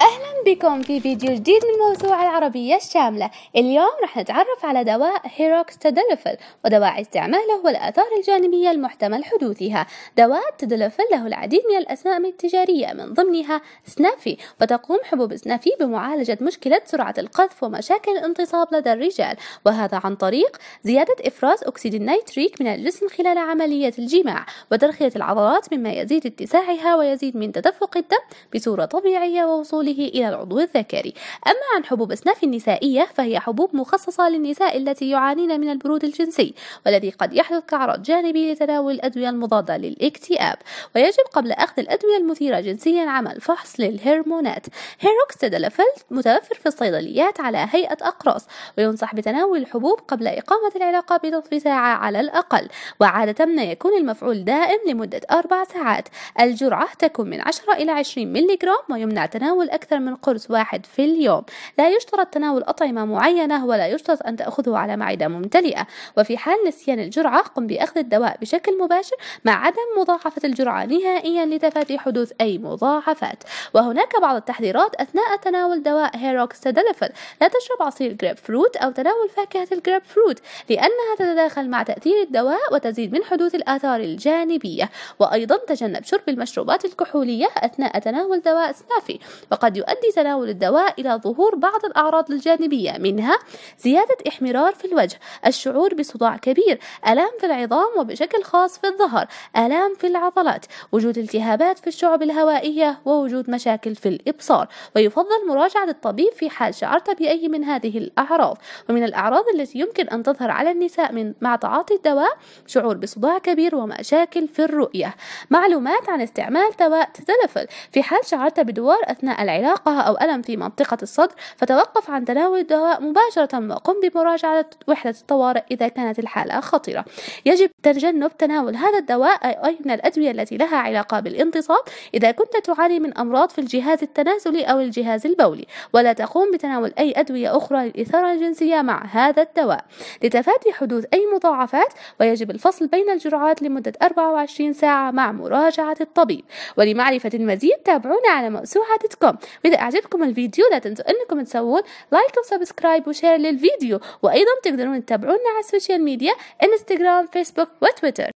أهلا أهلا بكم في فيديو جديد من موسوعة العربية الشاملة اليوم رح نتعرف على دواء هيروكس تدلفل ودواعي استعماله والآثار الجانبية المحتمل حدوثها دواء تدلفل له العديد من الأسماء التجارية من ضمنها سنافي وتقوم حبوب سنافي بمعالجة مشكلة سرعة القذف ومشاكل الانتصاب لدى الرجال وهذا عن طريق زيادة إفراز أكسيد النيتريك من الجسم خلال عملية الجماع وترخية العضلات مما يزيد اتساعها ويزيد من تدفق الدم بصورة طبيعية ووصوله إلى العضو الذكري أما عن حبوب أسناف النسائية فهي حبوب مخصصة للنساء التي يعانين من البرود الجنسي والذي قد يحدث كعرض جانبي لتناول الأدوية المضادة للاكتئاب ويجب قبل أخذ الأدوية المثيرة جنسيا عمل فحص للهرمونات هيروكس تدلفلت متوفر في الصيدليات على هيئة أقراص وينصح بتناول الحبوب قبل إقامة العلاقة بنصف ساعة على الأقل وعادة ما يكون المفعول دائم لمدة أربع ساعات الجرعة تكون من 10 إلى 20 ملغ ويمنع تناول أكثر من قرص واحد في اليوم لا يشترط تناول أطعمة معينة ولا يشترط أن تأخذه على معدة ممتلئة وفي حال نسيان الجرعة قم بأخذ الدواء بشكل مباشر مع عدم مضاعفة الجرعة نهائيا لتفادي حدوث أي مضاعفات وهناك بعض التحذيرات أثناء تناول دواء هيروكس تدلفل لا تشرب عصير جريب فروت أو تناول فاكهة الجريب فروت لأنها تتداخل مع تأثير الدواء وتزيد من حدوث الآثار الجانبية وأيضا تجنب شرب المشروبات الكحولية أثناء تناول دواء سنافي وقد يؤدي تناول الدواء إلى ظهور بعض الأعراض الجانبية منها زيادة إحمرار في الوجه الشعور بصداع كبير ألام في العظام وبشكل خاص في الظهر ألام في العضلات وجود التهابات في الشعب الهوائية ووجود مشاكل في الإبصار ويفضل مراجعة الطبيب في حال شعرت بأي من هذه الأعراض ومن الأعراض التي يمكن أن تظهر على النساء من مع تعاطي الدواء شعور بصداع كبير ومشاكل في الرؤية معلومات عن استعمال دواء تتلفل في حال شعرت بدوار أثناء العلاقة الكراهة أو ألم في منطقة الصدر فتوقف عن تناول الدواء مباشرة وقم بمراجعة وحدة الطوارئ إذا كانت الحالة خطيرة يجب تجنب تناول هذا الدواء أي من الأدوية التي لها علاقة بالانتصاب إذا كنت تعاني من أمراض في الجهاز التناسلي أو الجهاز البولي ولا تقوم بتناول أي أدوية أخرى للإثارة الجنسية مع هذا الدواء لتفادي حدوث أي مضاعفات ويجب الفصل بين الجرعات لمدة 24 ساعة مع مراجعة الطبيب ولمعرفة المزيد تابعونا على موسوعة كوم عجبكم الفيديو لا تنسوا أنكم تسوون لايك وسبسكرايب وشير للفيديو وأيضا تقدرون تتابعونا على السوشيال ميديا انستغرام فيسبوك وتويتر